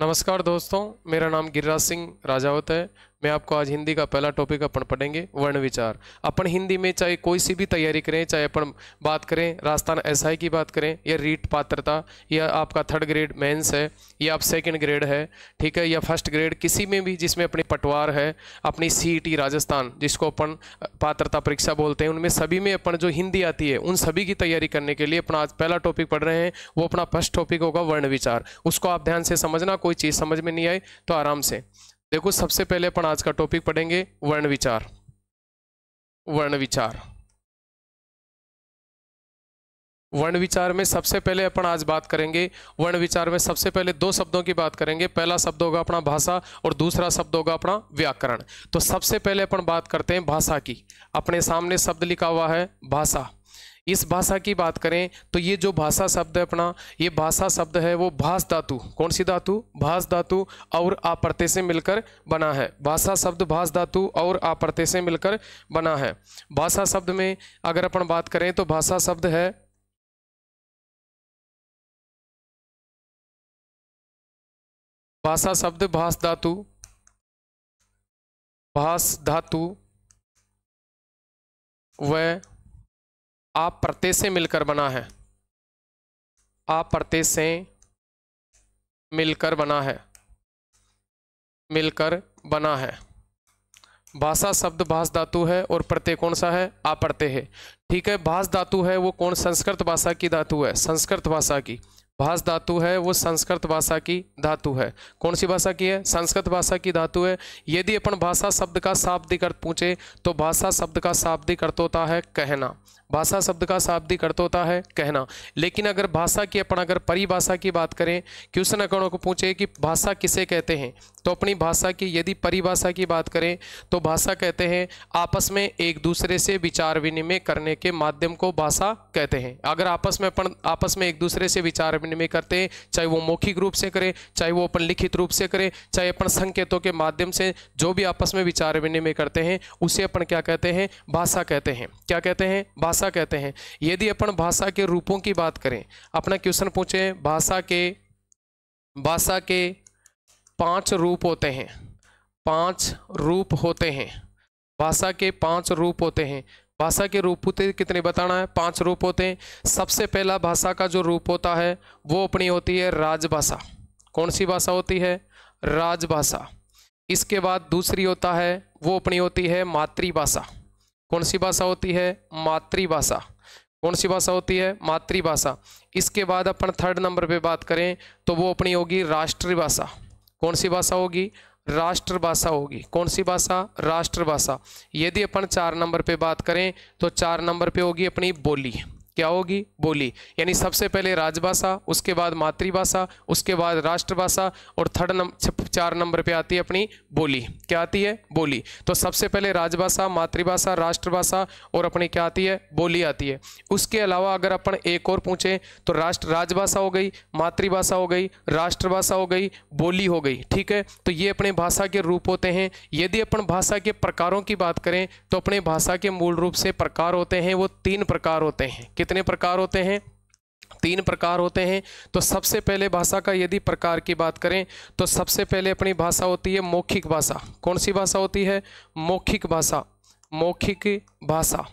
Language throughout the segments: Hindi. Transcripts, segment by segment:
नमस्कार दोस्तों मेरा नाम गिरिराज सिंह राजावत है मैं आपको आज हिंदी का पहला टॉपिक अपन पढ़ेंगे वर्ण विचार अपन हिंदी में चाहे कोई सी भी तैयारी करें चाहे अपन बात करें राजस्थान एसआई की बात करें या रीट पात्रता या आपका थर्ड ग्रेड मेंस है या आप सेकंड ग्रेड है ठीक है या फर्स्ट ग्रेड किसी में भी जिसमें अपनी पटवार है अपनी सी e राजस्थान जिसको अपन पात्रता परीक्षा बोलते हैं उनमें सभी में अपन जो हिंदी आती है उन सभी की तैयारी करने के लिए अपना आज पहला टॉपिक पढ़ रहे हैं वो अपना फर्स्ट टॉपिक होगा वर्ण विचार उसको आप ध्यान से समझना कोई चीज़ समझ में नहीं आए तो आराम से देखो सबसे पहले अपन आज का टॉपिक पढ़ेंगे वर्ण विचार वर्ण विचार वर्ण विचार में सबसे पहले अपन आज बात करेंगे वर्ण विचार में सबसे पहले दो शब्दों की बात करेंगे पहला शब्द होगा अपना भाषा और दूसरा शब्द होगा अपना व्याकरण तो सबसे पहले अपन बात करते हैं भाषा की अपने सामने शब्द लिखा हुआ है भाषा इस भाषा की बात करें तो ये जो भाषा शब्द है अपना ये भाषा शब्द है वो भाष धातु कौन सी धातु भाष धातु और आप्रत्य से मिलकर बना है भाषा शब्द भाष धातु और आप्रत्य से मिलकर बना है भाषा शब्द में अगर अपन बात करें तो भाषा शब्द है भाषा शब्द भाष धातु भाष धातु व आप प्रत्यय से मिलकर बना है आप प्रत्यय से मिलकर बना है मिलकर बना है भाषा शब्द भाष धातु है और प्रत्यय कौन सा है आप्रत्यय है ठीक है भाष धातु है वो कौन संस्कृत भाषा की धातु है संस्कृत भाषा की भाष धातु है वो संस्कृत भाषा की धातु है कौन सी भाषा की है संस्कृत भाषा की धातु है यदि अपन भाषा शब्द का शाब्दिक अर्थ पूछे तो भाषा शब्द का शाब्दिक अर्थ होता है कहना भाषा शब्द का शाब्दिक अर्थ होता है कहना लेकिन अगर भाषा की अपन अगर परिभाषा की बात करें क्वेश्चन अकड़ों को पूछे कि भाषा किसे कहते हैं तो अपनी भाषा की यदि परिभाषा की बात करें तो भाषा कहते हैं आपस में एक दूसरे से विचार विनिमय करने के माध्यम को भाषा कहते हैं अगर आपस में अपन आपस में एक दूसरे से विचार विनिमय करते हैं चाहे वो मौखिक रूप से करें चाहे वो अपन लिखित रूप से करें चाहे अपन संकेतों के माध्यम से जो भी आपस में विचार विनिमय करते हैं उसे अपन क्या कहते हैं भाषा कहते हैं क्या कहते हैं भाषा भाषा कहते हैं यदि अपन भाषा के रूपों की बात करें अपना क्वेश्चन पूछे भाषा के भाषा के पांच रूप होते हैं पांच रूप होते हैं भाषा के पांच रूप होते हैं भाषा के रूप होते कितने बताना है पांच रूप होते हैं सबसे पहला भाषा का जो रूप होता है वो अपनी होती है राजभाषा कौन सी भाषा होती है राजभाषा इसके बाद दूसरी होता है वो अपनी होती है मातृभाषा कौन सी भाषा होती है मातृभाषा कौन सी भाषा होती है मातृभाषा इसके बाद अपन थर्ड नंबर पे बात करें तो वो अपनी होगी राष्ट्रभाषा कौन सी भाषा होगी राष्ट्रभाषा होगी कौन सी भाषा राष्ट्रभाषा यदि अपन चार नंबर पे बात करें तो चार नंबर पे होगी अपनी बोली क्या होगी बोली यानी सबसे पहले राजभाषा उसके बाद मातृभाषा उसके बाद राष्ट्रभाषा और थर्ड नंबर चार नंबर पे आती है अपनी बोली क्या आती है बोली तो सबसे पहले राजभाषा मातृभाषा राष्ट्रभाषा और अपनी क्या आती है बोली आती है उसके अलावा अगर अपन एक और पूछें तो राष्ट्र राजभाषा हो गई मातृभाषा हो गई राष्ट्रभाषा हो गई बोली हो गई ठीक है तो ये अपने भाषा के रूप होते हैं यदि अपन भाषा के प्रकारों की बात करें तो अपने भाषा के मूल रूप से प्रकार होते हैं वो तीन प्रकार होते हैं कितने प्रकार होते हैं तीन प्रकार होते हैं तो सबसे पहले भाषा का यदि प्रकार की बात करें तो सबसे पहले अपनी भाषा होती है मौखिक भाषा कौन सी भाषा होती है मौखिक भाषा मौखिक भाषा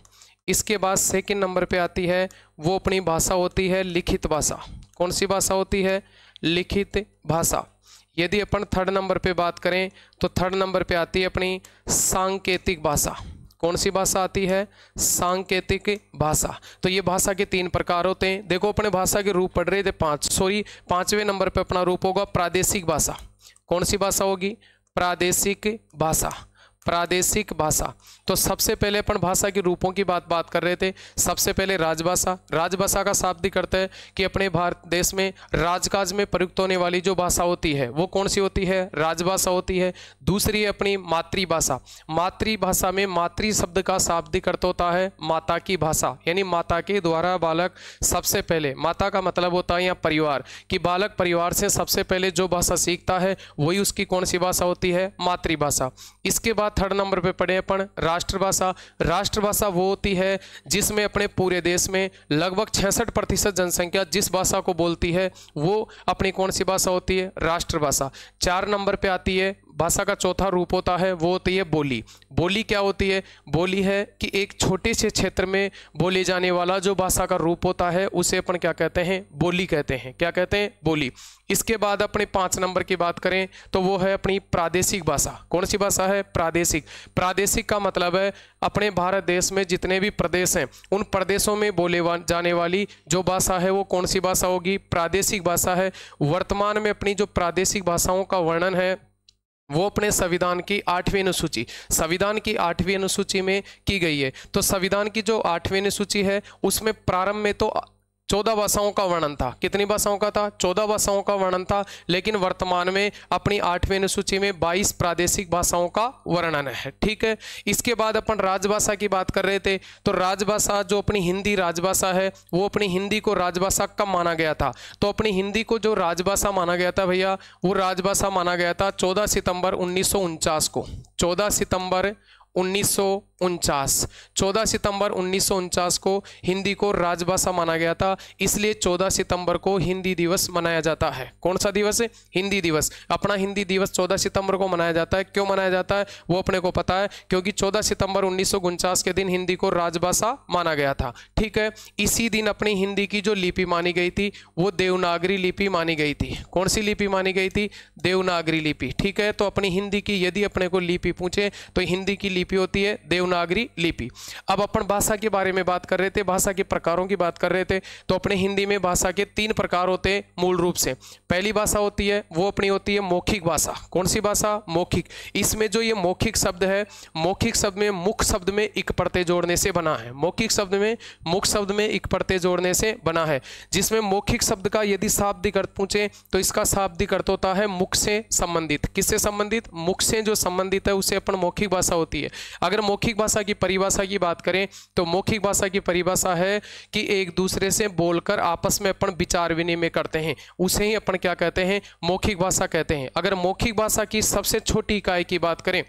इसके बाद सेकंड नंबर पे आती है वो अपनी भाषा होती है लिखित भाषा कौन सी भाषा होती है लिखित भाषा यदि अपन थर्ड नंबर पे बात करें तो थर्ड नंबर पे आती है अपनी सांकेतिक भाषा कौन सी भाषा आती है सांकेतिक भाषा तो ये भाषा के तीन प्रकार होते हैं देखो अपने भाषा के रूप पढ़ रहे थे पांच सॉरी पांचवें नंबर पे अपना रूप होगा प्रादेशिक भाषा कौन सी भाषा होगी प्रादेशिक भाषा प्रादेशिक भाषा तो सबसे पहले अपन भाषा के रूपों की बात बात कर रहे थे सबसे पहले राजभाषा राजभाषा का शाब्दिक अर्थ है कि अपने भारत देश में राजकाज में प्रयुक्त होने वाली जो भाषा होती है वो कौन सी होती है राजभाषा होती है दूसरी है अपनी मातृभाषा मातृभाषा में मातृ शब्द का शाब्दिक अर्थ होता है माता की भाषा यानी माता के द्वारा बालक सबसे पहले माता का मतलब होता है यहाँ परिवार कि बालक परिवार से सबसे पहले जो भाषा सीखता है वही उसकी कौन सी भाषा होती है मातृभाषा इसके बाद थर्ड नंबर पे पढ़े अपन राष्ट्रभाषा राष्ट्रभाषा वो होती है जिसमें अपने पूरे देश में लगभग छियासठ प्रतिशत जनसंख्या जिस भाषा को बोलती है वो अपनी कौन सी भाषा होती है राष्ट्रभाषा चार नंबर पे आती है भाषा का चौथा रूप होता है वो होती है बोली बोली क्या होती है बोली है कि एक छोटे से क्षेत्र में बोले जाने वाला जो भाषा का रूप होता है उसे अपन क्या कहते हैं बोली कहते हैं क्या कहते हैं बोली इसके बाद अपने पाँच नंबर की बात करें तो वो है अपनी प्रादेशिक भाषा कौन सी भाषा है प्रादेशिक प्रादेशिक का मतलब है अपने भारत देश में जितने भी प्रदेश हैं उन प्रदेशों में बोले जाने वाली जो भाषा है वो कौन सी भाषा होगी प्रादेशिक भाषा है वर्तमान में अपनी जो प्रादेशिक भाषाओं का वर्णन है वो अपने संविधान की आठवीं अनुसूची संविधान की आठवीं अनुसूची में की गई है तो संविधान की जो आठवीं अनुसूची है उसमें प्रारंभ में तो चौदह भाषाओं का वर्णन था कितनी भाषाओं का था चौदह भाषाओं का वर्णन था लेकिन वर्तमान में अपनी आठवीं अनुसूची में बाईस प्रादेशिक भाषाओं का वर्णन है ठीक है इसके बाद अपन राजभाषा की बात कर रहे थे तो राजभाषा जो अपनी हिंदी राजभाषा है वो अपनी हिंदी को राजभाषा कब माना गया था तो अपनी हिंदी को जो राजभाषा माना गया था भैया वो राजभाषा माना गया था चौदह सितंबर उन्नीस को चौदह सितंबर उन्नीस चौदह सितंबर उन्नीस को हिंदी को राजभाषा माना गया था इसलिए 14 सितंबर को हिंदी दिवस मनाया जाता है कौन सा दिवस है हिंदी दिवस अपना हिंदी दिवस 14 सितंबर को मनाया जाता है क्यों मनाया जाता है वो अपने को पता है क्योंकि 14 सितंबर उन्नीस के दिन हिंदी को राजभाषा माना गया था ठीक है इसी दिन अपनी हिंदी की जो लिपि मानी गई थी वो देवनागरी लिपि मानी गई थी कौन सी लिपि मानी गई थी देवनागरी लिपि ठीक है तो अपनी हिंदी की यदि अपने को लिपि पूछे तो हिंदी की लिपि लिपि होती है देवनागरी लिपि अब अपन भाषा के बारे में बात कर रहे थे भाषा के प्रकारों की बात कर रहे थे तो अपने हिंदी में भाषा के तीन प्रकार होते हैं मूल रूप से पहली भाषा होती है वो अपनी होती है मौखिक भाषा कौन सी भाषा मौखिक इसमें जो ये मौखिक शब्द है मौखिक शब्द में मुख शब्द में एक पड़ते जोड़ने से बना है मौखिक शब्द में मुख शब्द में एक पड़ते जोड़ने से बना है जिसमें मौखिक शब्द का यदि शाब्दिक अर्थ पूछे तो इसका शाब्दिक अर्थ होता है मुख से संबंधित किससे संबंधित मुख से जो संबंधित है उसे अपन मौखिक भाषा होती है अगर मौखिक भाषा की परिभाषा की बात करें तो मौखिक भाषा की परिभाषा है कि एक दूसरे से बोलकर आपस में अपन विचार विनिमय करते हैं उसे ही अपन क्या कहते हैं मौखिक भाषा कहते हैं अगर मौखिक भाषा की सबसे छोटी इकाई की बात करें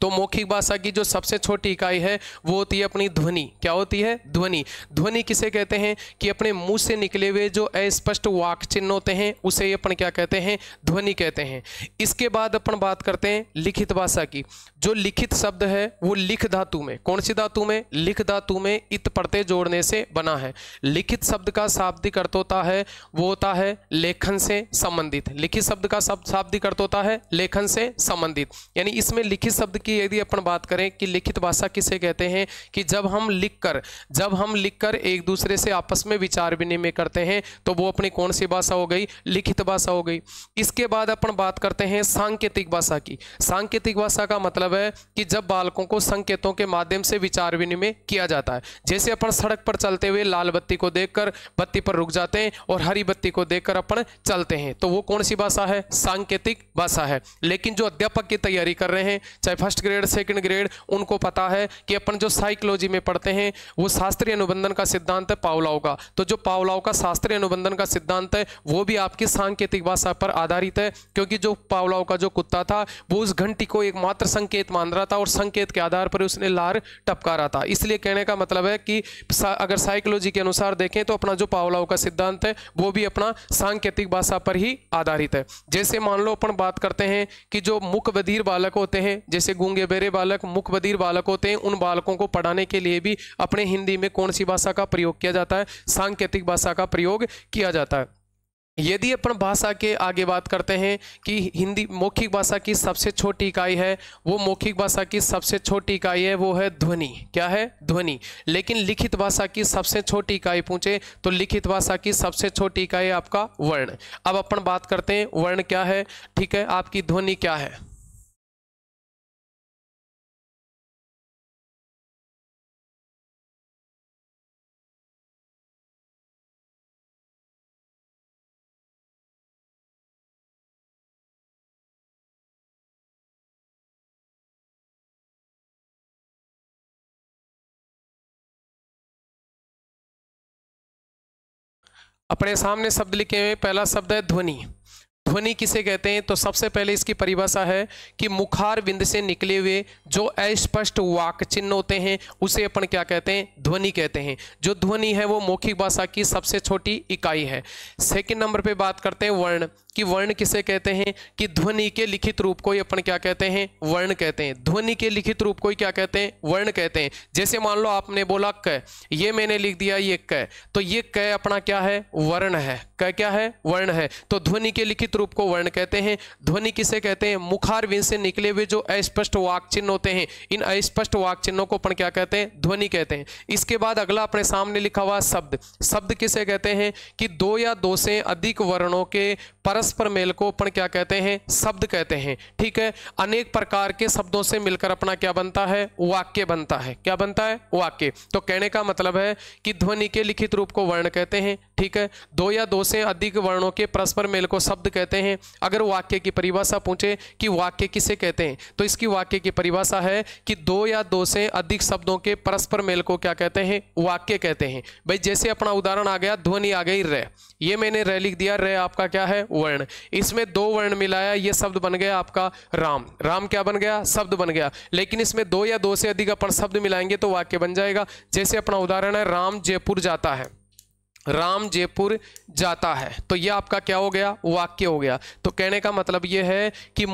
तो मौखिक भाषा की जो सबसे छोटी इकाई है वो होती है अपनी ध्वनि क्या होती है ध्वनि ध्वनि किसे कहते हैं कि अपने मुंह से निकले हुए जो अस्पष्ट वाक चिन्ह होते हैं उसे अपन क्या कहते हैं ध्वनि कहते हैं इसके बाद अपन बात करते हैं लिखित भाषा की जो लिखित शब्द है वो लिख धातु में कौन सी धातु में लिख धातु में इत पड़ते जोड़ने से बना है लिखित शब्द का शाब्दिक अर्थ होता है वो होता है लेखन से संबंधित लिखित शब्द का शाब्दिक अर्थ होता है लेखन से संबंधित यानी इसमें लिखित शब्द क्योंकि यदि अपन बात करें कि लिखित भाषा किसे कहते हैं कि जब हम लिख कर जब हम लिख कर एक दूसरे से आपस में विचार विनिमय करते हैं तो वो अपनी कौन सी भाषा हो गई लिखित भाषा हो गई इसके बाद अपन बात करते हैं सांकेतिक भाषा की सांकेतिक भाषा का मतलब है कि जब बालकों को संकेतों के माध्यम से विचार विनिमय किया जाता है जैसे अपन सड़क पर चलते हुए लाल बत्ती को देखकर बत्ती पर रुक जाते हैं और हरी बत्ती को देखकर अपन चलते हैं तो वो कौन सी भाषा है सांकेतिक भाषा है लेकिन जो अध्यापक की तैयारी कर रहे हैं चाहे first first grade second grade उनको पता है कि अपन जो साइकोलॉजी में पढ़ते हैं वो शास्त्रीय अनुबंधन का सिद्धांत है पावलाव का तो जो पावलाव का शास्त्रीय अनुबंधन का सिद्धांत है वो भी आपकी सांकेतिक भाषा पर आधारित है क्योंकि जो पावलाव का जो कुत्ता था वो उस घंटी को एकमात्र संकेत मान रहा था और संकेत के आधार पर उसने लार टपका रहा था इसलिए कहने का मतलब है कि अगर साइकोलॉजी के अनुसार देखें तो अपना जो पावलाव का सिद्धांत है वो भी अपना सांकेतिक भाषा पर ही आधारित है जैसे मान लो अपन बात करते हैं कि जो मुख बधीर बालक होते हैं जैसे गूंगे बेरे बालक मुख बधिर बालक होते हैं उन बालकों को पढ़ाने के लिए भी अपने हिंदी में कौन सी भाषा का प्रयोग किया जाता है सांकेतिक भाषा का प्रयोग किया जाता है यदि अपन भाषा के आगे बात करते हैं कि हिंदी मौखिक भाषा की सबसे छोटी इकाई है वो मौखिक भाषा की सबसे छोटी इकाई है वो है ध्वनि क्या है ध्वनि लेकिन लिखित भाषा की सबसे छोटी इकाई पूछे तो लिखित भाषा की सबसे छोटी इकाई आपका वर्ण अब अपन बात करते हैं वर्ण क्या है ठीक है आपकी ध्वनि क्या है अपने सामने शब्द लिखे हुए पहला शब्द है ध्वनि ध्वनि किसे कहते हैं तो सबसे पहले इसकी परिभाषा है कि मुखार विंद से निकले हुए जो अस्पष्ट वाक चिन्ह होते हैं उसे अपन क्या कहते हैं ध्वनि कहते हैं जो ध्वनि है वो मौखिक भाषा की सबसे छोटी इकाई है सेकंड नंबर पे बात करते हैं वर्ण कि वर्ण किसे कहते हैं कि ध्वनि के लिखित रूप को ही अपन क्या कहते हैं वर्ण कहते हैं ध्वनि के लिखित रूप को ही क्या कहते हैं वर्ण कहते हैं जैसे मान लो आपने बोला क ये मैंने लिख दिया ये क तो ये क अपना क्या है वर्ण है क क्या है वर्ण है तो ध्वनि के लिखित रूप को वर्ण कहते हैं ध्वनि किसे कहते हैं मुखारविंद से निकले हुए जो अस्पष्ट वाक चिन्ह होते हैं इन अस्पष्ट वाक चिन्हों को अपन क्या कहते हैं ध्वनि कहते हैं इसके बाद अगला अपने सामने लिखा हुआ शब्द शब्द किसे कहते हैं कि दो या दो से अधिक वर्णों के परस्पर मेल को अपन क्या कहते हैं शब्द कहते हैं ठीक है अनेक प्रकार के शब्दों से मिलकर अपना क्या बनता है वाक्य बनता है क्या बनता है वाक्य तो कहने का मतलब है कि ध्वनि के लिखित रूप को वर्ण कहते हैं ठीक है दो या दो से अधिक वर्णों के परस्पर मेल को शब्द कहते हैं अगर वाक्य की परिभाषा पूछे कि वाक्य किसे कहते हैं तो इसकी वाक्य की परिभाषा है कि दो या दो से अधिक शब्दों के परस्पर मेल को क्या कहते हैं वाक्य कहते हैं भाई जैसे अपना उदाहरण आ गया ध्वनि आ गई रे ये मैंने रे लिख दिया रे आपका क्या है वर्ण इसमें दो वर्ण मिलाया ये शब्द बन गया आपका राम राम क्या बन गया शब्द बन गया लेकिन इसमें दो या दो से अधिक अपन शब्द मिलाएंगे तो वाक्य बन जाएगा जैसे अपना उदाहरण है राम जयपुर जाता है राम जयपुर जाता है तो यह आपका क्या हो गया वाक्य हो गया तो कहने का मतलब यह है कि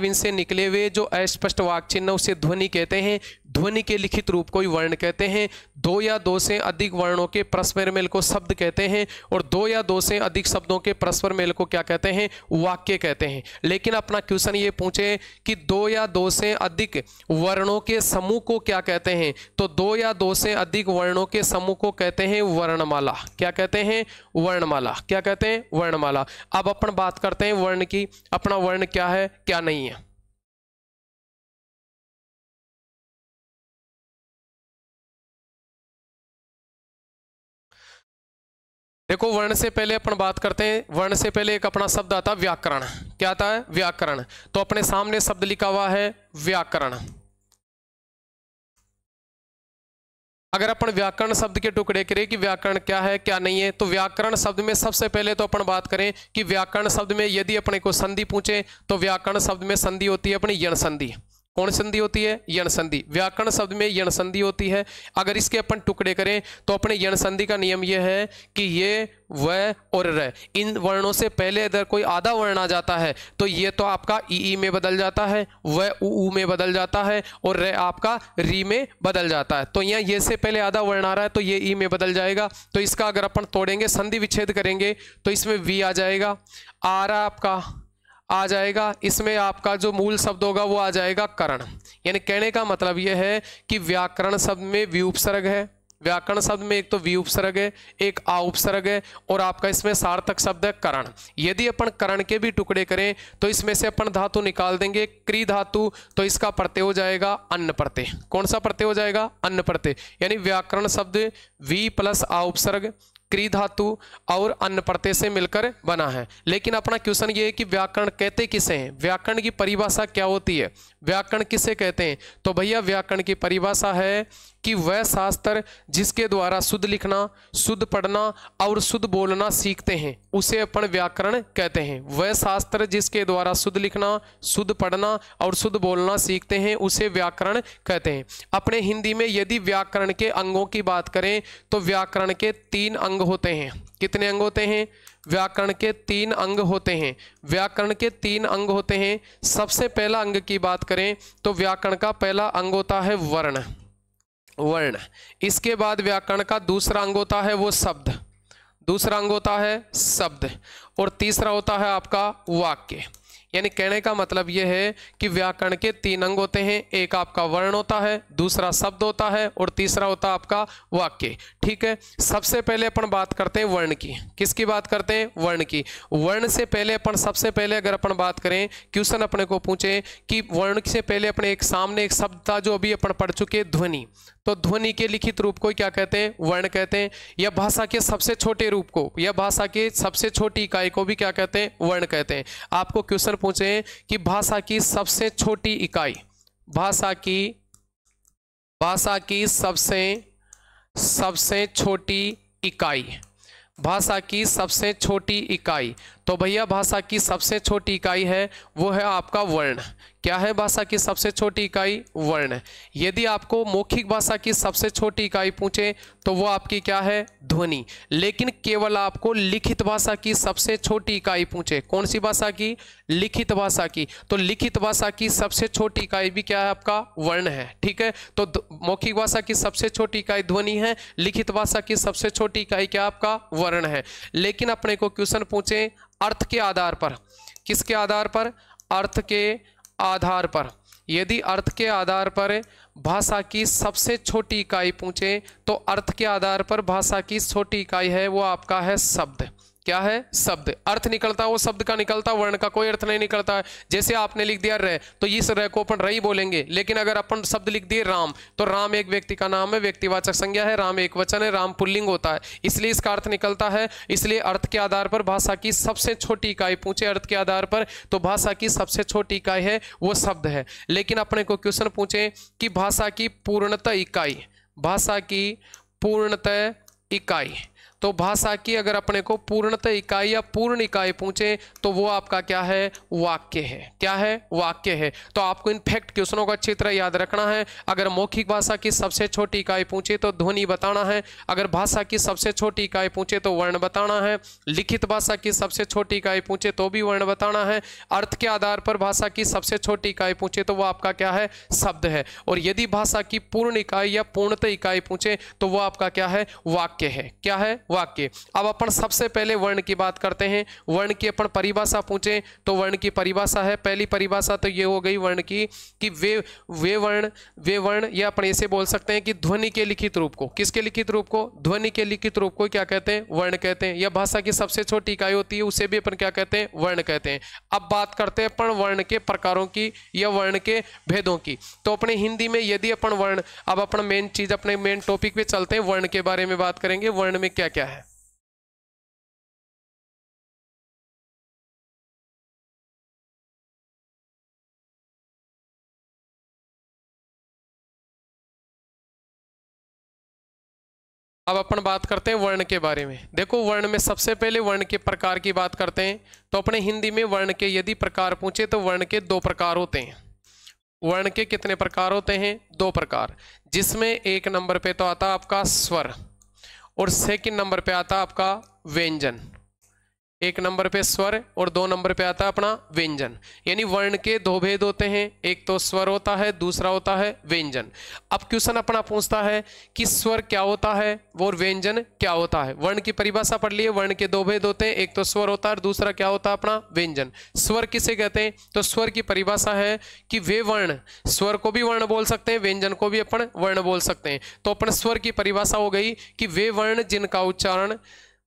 विन से निकले हुए जो अस्पष्ट वाक चिन्ह उसे ध्वनि कहते हैं ध्वनि के लिखित रूप को ही वर्ण कहते हैं दो या दो से अधिक वर्णों के परस्पर मेल को शब्द कहते हैं और दो या दो से अधिक शब्दों के परस्पर मेल को क्या कहते हैं वाक्य कहते हैं लेकिन अपना क्वेश्चन ये पूछे कि दो या दो से अधिक वर्णों के समूह को क्या कहते हैं तो दो या दो से अधिक वर्णों के समूह को कहते हैं वर्णमाला क्या कहते हैं वर्णमाला क्या कहते हैं वर्णमाला अब अपन बात करते हैं वर्ण की अपना वर्ण क्या है क्या नहीं है देखो वर्ण से पहले अपन बात करते हैं वर्ण से पहले एक अपना शब्द आता है व्याकरण क्या आता है व्याकरण तो अपने सामने शब्द लिखा हुआ है व्याकरण अगर अपन व्याकरण शब्द के टुकड़े करें कि व्याकरण क्या है क्या नहीं है तो व्याकरण शब्द में सबसे पहले तो अपन बात करें कि व्याकरण शब्द में यदि अपने को संधि पूछे तो व्याकरण शब्द में संधि होती है अपनी यण संधि कौन संधि होती है यण संधि व्याकरण शब्द में यण संधि होती है अगर इसके अपन टुकड़े करें तो अपने यण संधि का नियम यह है कि ये व और र इन वर्णों से पहले अगर कोई आधा वर्ण आ जाता है तो ये तो आपका ई ई में बदल जाता है व ऊ में बदल जाता है और र आपका री में बदल जाता है तो यहाँ ये से पहले आधा वर्ण आ रहा है तो ये ई में बदल जाएगा तो इसका अगर अपन तोड़ेंगे संधि विच्छेद करेंगे तो इसमें वी आ जाएगा आ रहा आपका आ जाएगा इसमें आपका जो मूल शब्द होगा वो आ जाएगा करण यानी कहने का मतलब यह है कि व्याकरण शब्द में व्यूपसर्ग है व्याकरण शब्द में एक तो व्यूपसर्ग है एक आउपसर्ग है और आपका इसमें सार्थक शब्द है करण यदि अपन करण के भी टुकड़े करें तो इसमें से अपन धातु निकाल देंगे क्री धातु तो इसका प्रत्यय हो जाएगा अन्न प्रत्यय कौन सा प्रत्यय हो जाएगा अन्न प्रत्यय यानी व्याकरण शब्द वी प्लस आउपसर्ग क्री धातु और अन्न प्रत्यय से मिलकर बना है लेकिन अपना क्वेश्चन ये है कि व्याकरण कहते किसे हैं व्याकरण की परिभाषा क्या होती है व्याकरण किसे कहते हैं तो भैया व्याकरण की परिभाषा है कि वह शास्त्र जिसके द्वारा शुद्ध लिखना शुद्ध पढ़ना और शुद्ध बोलना सीखते हैं उसे अपन व्याकरण कहते हैं वह शास्त्र जिसके द्वारा शुद्ध लिखना शुद्ध पढ़ना और शुद्ध बोलना सीखते हैं उसे व्याकरण कहते हैं अपने हिंदी में यदि व्याकरण के अंगों की बात करें तो व्याकरण के तीन अंग होते हैं कितने अंग होते हैं व्याकरण के तीन अंग होते हैं व्याकरण के तीन अंग होते हैं सबसे पहला अंग की बात करें तो व्याकरण का पहला अंग होता है वर्ण वर्ण इसके बाद व्याकरण का दूसरा अंग होता है वो शब्द दूसरा अंग होता है शब्द और तीसरा होता है आपका वाक्य यानी कहने का मतलब यह है कि व्याकरण के तीन अंग होते हैं एक आपका वर्ण होता है दूसरा शब्द होता है और तीसरा होता है आपका वाक्य ठीक है सबसे पहले अपन बात करते हैं वर्ण की किसकी बात करते हैं वर्ण की वर्ण से पहले अपन सबसे पहले अगर अपन बात करें क्वेश्चन अपने को पूछे कि वर्ण से पहले अपने एक सामने एक शब्द था जो अभी अपन पढ़ चुके ध्वनि तो ध्वनि के लिखित रूप को क्या कहते हैं वर्ण कहते हैं या भाषा के सबसे छोटे रूप को या भाषा के सबसे छोटी इकाई को भी क्या कहते हैं वर्ण कहते हैं आपको क्वेश्चन पूछे हैं कि भाषा की सबसे छोटी इकाई भाषा की भाषा की सबसे सबसे छोटी इकाई भाषा की सबसे छोटी इकाई तो भैया भाषा की सबसे छोटी इकाई है वो है आपका वर्ण क्या है भाषा की सबसे छोटी इकाई वर्ण यदि आपको मौखिक भाषा की सबसे छोटी इकाई पूछे तो वो आपकी क्या है ध्वनि लेकिन केवल आपको लिखित भाषा की सबसे छोटी इकाई पूछे कौन सी भाषा की लिखित भाषा की तो लिखित भाषा की सबसे छोटी इकाई भी क्या है आपका वर्ण है ठीक है तो मौखिक भाषा की सबसे छोटी इकाई ध्वनि है लिखित भाषा की सबसे छोटी इकाई क्या आपका वर्ण है लेकिन अपने को क्वेश्चन पूछे अर्थ के आधार पर किसके आधार पर अर्थ के आधार पर यदि अर्थ के आधार पर भाषा की सबसे छोटी इकाई पूछें तो अर्थ के आधार पर भाषा की छोटी इकाई है वो आपका है शब्द क्या है शब्द अर्थ निकलता है वो शब्द का निकलता वर्ण का कोई अर्थ नहीं निकलता है जैसे आपने लिख दिया रह तो इस रह को अपन रही बोलेंगे लेकिन अगर अपन शब्द लिख दिए राम तो राम एक व्यक्ति का नाम है व्यक्तिवाचक संज्ञा है राम एक वचन है राम पुल्लिंग होता है इसलिए इसका अर्थ निकलता है इसलिए अर्थ के आधार पर भाषा की सबसे छोटी इकाई पूछे अर्थ के आधार पर तो भाषा की सबसे छोटी इकाई है वो शब्द है लेकिन अपने को क्वेश्चन पूछे कि भाषा की पूर्णतः इकाई भाषा की पूर्णतः इकाई तो भाषा की अगर अपने को पूर्णतः इकाई या पूर्ण इकाई पूछे तो वो आपका क्या है वाक्य है क्या है वाक्य है तो आपको इन फैक्ट क्वेश्चनों का अच्छी तरह याद रखना है अगर मौखिक भाषा की सबसे छोटी इकाई पूछे तो ध्वनि बताना है अगर भाषा की सबसे छोटी इकाई पूछे तो वर्ण बताना है लिखित भाषा की सबसे छोटी इकाई पूछे तो भी वर्ण बताना है अर्थ के आधार पर भाषा की सबसे छोटी इकाई पूछे तो वो आपका क्या है शब्द है और यदि भाषा की पूर्ण इकाई या पूर्णतः इकाई पूछे तो वो आपका क्या है वाक्य है क्या है वाक्य अब अपन सबसे पहले वर्ण की बात करते हैं वर्ण की अपन परिभाषा पूछे तो वर्ण की परिभाषा है पहली परिभाषा तो ये हो गई वर्ण की कि वे वे वर्ण वे वर्ण या अपन ऐसे बोल सकते हैं कि ध्वनि के लिखित रूप को किसके लिखित रूप को ध्वनि के लिखित रूप को क्या कहते हैं वर्ण कहते हैं या भाषा की सबसे छोटी इकाई होती है उसे भी अपन क्या कहते हैं वर्ण कहते हैं अब बात करते हैं अपन वर्ण के प्रकारों की या वर्ण के भेदों की तो अपने हिंदी में यदि अपन वर्ण अब अपन मेन चीज अपने मेन टॉपिक पे चलते हैं वर्ण के बारे में बात करेंगे वर्ण में क्या क्या क्या है अब अपन बात करते हैं वर्ण के बारे में देखो वर्ण में सबसे पहले वर्ण के प्रकार की बात करते हैं तो अपने हिंदी में वर्ण के यदि प्रकार पूछे तो वर्ण के दो प्रकार होते हैं वर्ण के कितने प्रकार होते हैं दो प्रकार जिसमें एक नंबर पे तो आता आपका स्वर और सेकंड नंबर पे आता आपका व्यंजन एक नंबर पे स्वर और दो नंबर पे आता है अपना व्यंजन यानी वर्ण के दो भेद होते हैं एक तो स्वर होता है दूसरा होता है व्यंजन अब क्वेश्चन अपना पूछता है कि स्वर क्या होता है और व्यंजन क्या होता है वर्ण की परिभाषा पढ़ लिए वर्ण के दो भेद होते हैं एक तो स्वर होता है और दूसरा क्या होता है अपना व्यंजन स्वर किसे कहते हैं तो स्वर की परिभाषा है कि वे वर्ण स्वर को भी वर्ण बोल सकते हैं व्यंजन को भी अपन वर्ण बोल सकते हैं तो अपन स्वर की परिभाषा हो गई कि वे वर्ण जिनका उच्चारण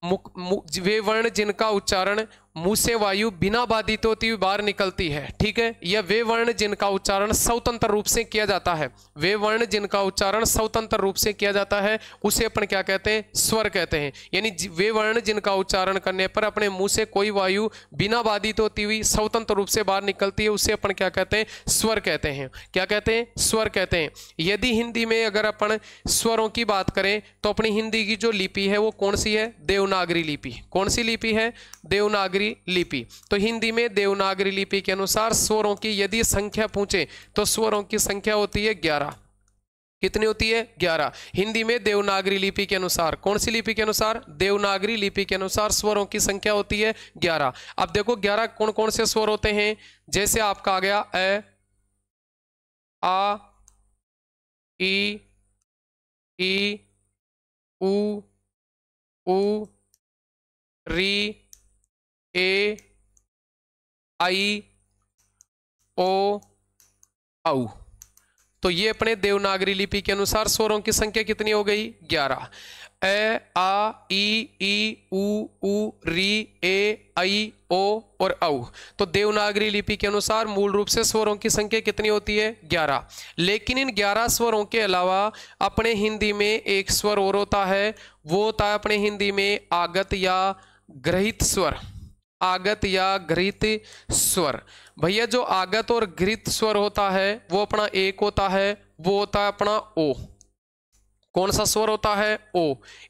मुख, मुख वे वर्ण जिनका उच्चारण मुंह से वायु बिना बाधित होती हुई बाहर निकलती है ठीक है यह वे वर्ण जिनका उच्चारण स्वतंत्र रूप से किया जाता है वे वर्ण जिनका उच्चारण स्वतंत्र रूप से किया जाता है उसे अपन क्या कहते हैं स्वर कहते हैं यानी वे वर्ण जिनका उच्चारण करने पर अपने मुंह से कोई वायु बिना बाधित होती हुई स्वतंत्र रूप से बाहर निकलती है उसे अपन क्या कहते हैं स्वर कहते हैं क्या कहते हैं स्वर कहते हैं यदि हिंदी में अगर अपन स्वरों की बात करें तो अपनी हिंदी की जो लिपि है वो कौन सी है देवनागरी लिपि कौन सी लिपि है देवनागरी देवनागरी लिपि तो हिंदी में देवनागरी लिपि के अनुसार स्वरों की यदि संख्या पूछे तो स्वरों की संख्या होती है ग्यारह कितनी होती है ग्यारह हिंदी में देवनागरी लिपि के अनुसार कौन सी लिपि के अनुसार देवनागरी लिपि के अनुसार स्वरों की संख्या होती है ग्यारह अब देखो ग्यारह कौन कौन से स्वर होते हैं जैसे आपका आ गया ए आ ई ई उ उ री ए आई ओ आउ तो ये अपने देवनागरी लिपि के अनुसार स्वरों की संख्या कितनी हो गई ग्यारह ए आ ई ई उ उ री ए आई ओ और औ तो देवनागरी लिपि के अनुसार मूल रूप से स्वरों की संख्या कितनी होती है ग्यारह लेकिन इन ग्यारह स्वरों के अलावा अपने हिंदी में एक स्वर और होता है वो होता है अपने हिंदी में आगत या ग्रहित स्वर आगत या घृत स्वर भैया जो आगत और घृत स्वर होता है वो अपना एक होता है वो होता है अपना ओ कौन सा स्वर होता है ओ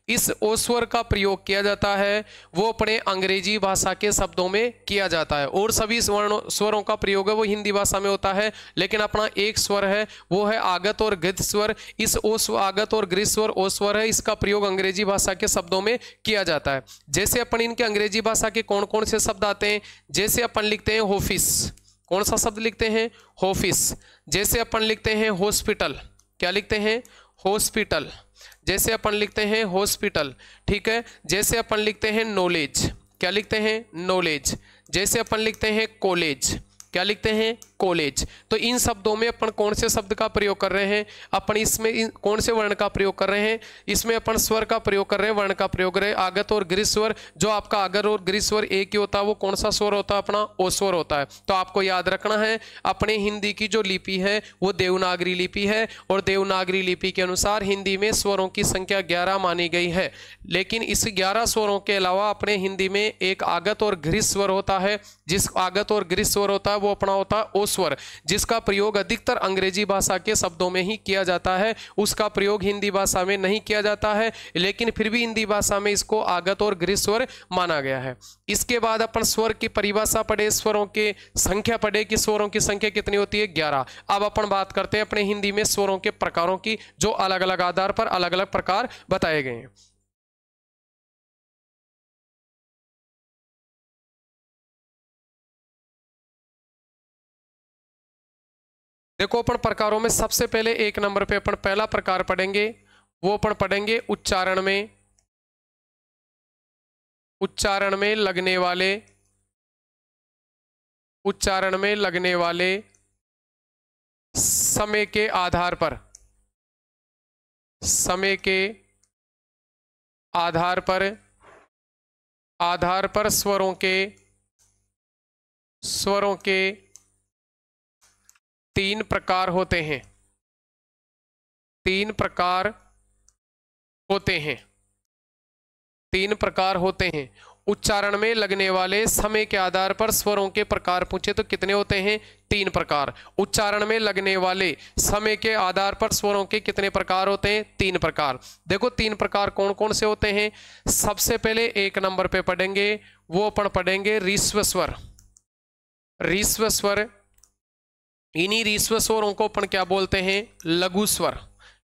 इस ओ स्वर का प्रयोग किया जाता है वो अपने अंग्रेजी भाषा के शब्दों में किया जाता है और सभी स्वर्ण स्वरों का प्रयोग है वो हिंदी भाषा में होता है लेकिन अपना एक स्वर है वो है आगत और गृह स्वर इस ओ आगत और गृह स्वर ओ स्वर है इसका प्रयोग अंग्रेजी भाषा के शब्दों में किया जाता है जैसे अपन इनके अंग्रेजी भाषा के कौन कौन से शब्द आते हैं जैसे अपन लिखते हैं ऑफिस कौन सा शब्द लिखते हैं ऑफिस जैसे अपन लिखते हैं हॉस्पिटल क्या लिखते हैं हॉस्पिटल जैसे अपन लिखते हैं हॉस्पिटल ठीक है जैसे अपन लिखते हैं नॉलेज क्या लिखते हैं नॉलेज जैसे अपन लिखते हैं कॉलेज क्या लिखते हैं कॉलेज तो इन शब्दों में अपन कौन से शब्द का प्रयोग कर रहे हैं अपन इसमें कौन से वर्ण का प्रयोग कर रहे हैं इसमें अपन स्वर का प्रयोग कर रहे हैं वर्ण का प्रयोग कर रहे हैं आगत और स्वर जो आपका आगर और स्वर एक ही होता है वो कौन सा स्वर होता है अपना ओस्वर होता है तो आपको याद रखना है अपने हिंदी की जो लिपि है वो देवनागरी लिपि है और देवनागरी लिपि के अनुसार हिंदी में स्वरों की संख्या ग्यारह मानी गई है लेकिन इस ग्यारह स्वरों के अलावा अपने हिंदी में एक आगत और घृत स्वर होता है जिस आगत और गृह स्वर होता है वो अपना होता है ओ स्वर जिसका प्रयोग अधिकतर अंग्रेजी भाषा के शब्दों में ही किया जाता है उसका प्रयोग हिंदी भाषा में नहीं किया जाता है लेकिन फिर भी हिंदी भाषा में इसको आगत और गृह स्वर माना गया है इसके बाद अपन स्वर की परिभाषा पढ़े स्वरों के संख्या पढ़े कि स्वरों की संख्या कितनी होती है ग्यारह अब अपन बात करते हैं अपने हिंदी में स्वरों के प्रकारों की जो अलग अलग आधार पर अलग अलग प्रकार बताए गए हैं देखो अपन प्रकारों में सबसे पहले एक नंबर पे अपन पहला प्रकार पढ़ेंगे वो अपन पढ़ेंगे उच्चारण में उच्चारण में लगने वाले उच्चारण में लगने वाले समय के आधार पर समय के आधार पर आधार पर स्वरों के स्वरों के तीन प्रकार होते हैं तीन प्रकार होते हैं तीन प्रकार होते हैं उच्चारण में लगने वाले समय के आधार पर स्वरों के प्रकार पूछे तो कितने होते हैं तीन प्रकार उच्चारण में लगने वाले समय के आधार पर स्वरों के कितने प्रकार होते हैं तीन प्रकार देखो तीन प्रकार कौन कौन से होते हैं सबसे पहले एक नंबर पे पढ़ेंगे वो अपन पढ़ेंगे रिस्व स्वर रिस्व स्वर इन्हीं रिश्व स्वरों को अपन क्या बोलते हैं लघु स्वर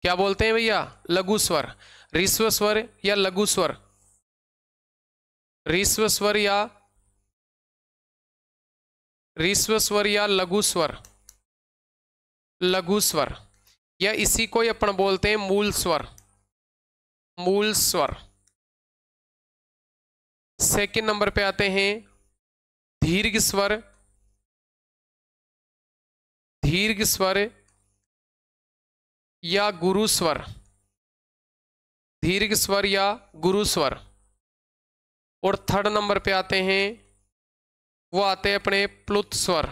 क्या बोलते हैं भैया लघु स्वर रिश्व स्वर या लघु स्वर रिश्व स्वर या रिश्व स्वर या लघु स्वर लघु स्वर या इसी को ही अपन बोलते हैं मूल स्वर मूल स्वर सेकंड नंबर पे आते हैं दीर्घ स्वर दीर्घ स्वर या गुरु स्वर दीर्घ स्वर या गुरु स्वर और थर्ड नंबर पे आते हैं वो आते हैं अपने प्लुत स्वर